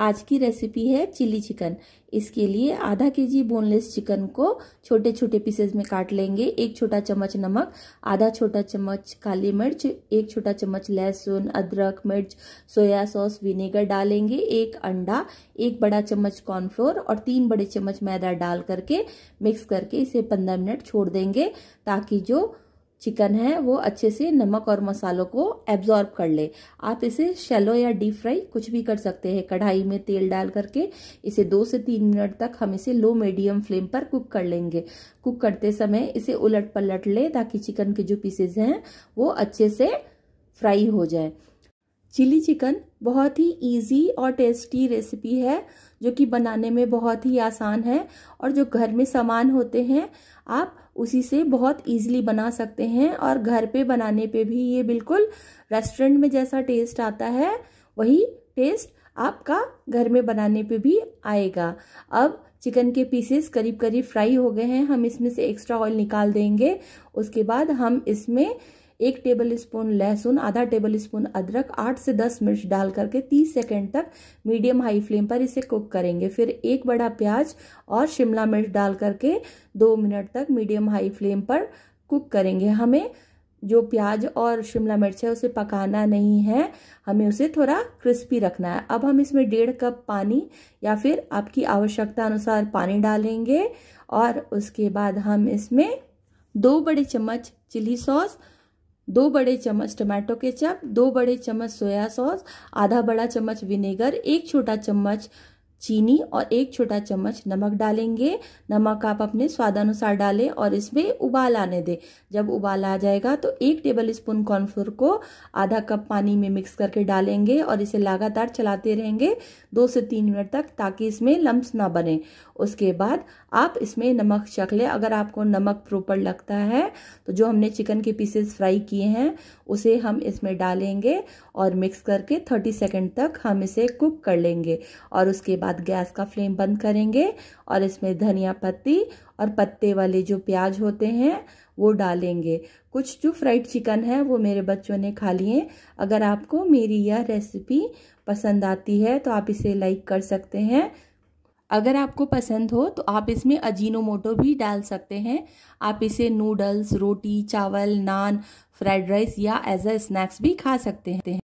आज की रेसिपी है चिली चिकन इसके लिए आधा के जी बोनलेस चिकन को छोटे छोटे पीसेस में काट लेंगे एक छोटा चम्मच नमक आधा छोटा चम्मच काली मिर्च एक छोटा चम्मच लहसुन अदरक मिर्च सोया सॉस विनेगर डालेंगे एक अंडा एक बड़ा चम्मच कॉर्नफ्लोर और तीन बड़े चम्मच मैदा डाल करके मिक्स करके इसे पंद्रह मिनट छोड़ देंगे ताकि जो चिकन है वो अच्छे से नमक और मसालों को एब्जॉर्ब कर ले आप इसे शैलो या डीप फ्राई कुछ भी कर सकते हैं कढ़ाई में तेल डाल करके इसे दो से तीन मिनट तक हम इसे लो मीडियम फ्लेम पर कुक कर लेंगे कुक करते समय इसे उलट पलट ले ताकि चिकन के जो पीसेज हैं वो अच्छे से फ्राई हो जाए चिली चिकन बहुत ही इजी और टेस्टी रेसिपी है जो कि बनाने में बहुत ही आसान है और जो घर में सामान होते हैं आप उसी से बहुत इजीली बना सकते हैं और घर पे बनाने पे भी ये बिल्कुल रेस्टोरेंट में जैसा टेस्ट आता है वही टेस्ट आपका घर में बनाने पे भी आएगा अब चिकन के पीसेस करीब करीब फ्राई हो गए हैं हम इसमें से एक्स्ट्रा ऑयल निकाल देंगे उसके बाद हम इसमें एक टेबल स्पून लहसुन आधा टेबल स्पून अदरक आठ से दस मिर्च डाल करके तीस सेकेंड तक मीडियम हाई फ्लेम पर इसे कुक करेंगे फिर एक बड़ा प्याज और शिमला मिर्च डाल करके दो मिनट तक मीडियम हाई फ्लेम पर कुक करेंगे हमें जो प्याज और शिमला मिर्च है उसे पकाना नहीं है हमें उसे थोड़ा क्रिस्पी रखना है अब हम इसमें डेढ़ कप पानी या फिर आपकी आवश्यकता अनुसार पानी डालेंगे और उसके बाद हम इसमें दो बड़े चम्मच चिली सॉस दो बड़े चम्मच टमाटो केचप दो बड़े चम्मच सोया सॉस आधा बड़ा चम्मच विनेगर एक छोटा चम्मच चीनी और एक छोटा चम्मच नमक डालेंगे नमक आप अपने स्वादानुसार डालें और इसमें उबाल आने दें जब उबाल आ जाएगा तो एक टेबल स्पून कॉर्नफ्लोर को आधा कप पानी में मिक्स करके डालेंगे और इसे लगातार चलाते रहेंगे दो से तीन मिनट तक ताकि इसमें लम्ब ना बने उसके बाद आप इसमें नमक चख लें अगर आपको नमक प्रॉपर लगता है तो जो हमने चिकन के पीसेस फ्राई किए हैं उसे हम इसमें डालेंगे और मिक्स करके थर्टी सेकेंड तक हम इसे कुक कर लेंगे और उसके बाद बाद गैस का फ्लेम बंद करेंगे और इसमें धनिया पत्ती और पत्ते वाले जो प्याज होते हैं वो डालेंगे कुछ जो फ्राइड चिकन है वो मेरे बच्चों ने खा लिए अगर आपको मेरी यह रेसिपी पसंद आती है तो आप इसे लाइक कर सकते हैं अगर आपको पसंद हो तो आप इसमें अजीनोमोटो भी डाल सकते हैं आप इसे नूडल्स रोटी चावल नान फ्राइड राइस या एज अ स्नैक्स भी खा सकते हैं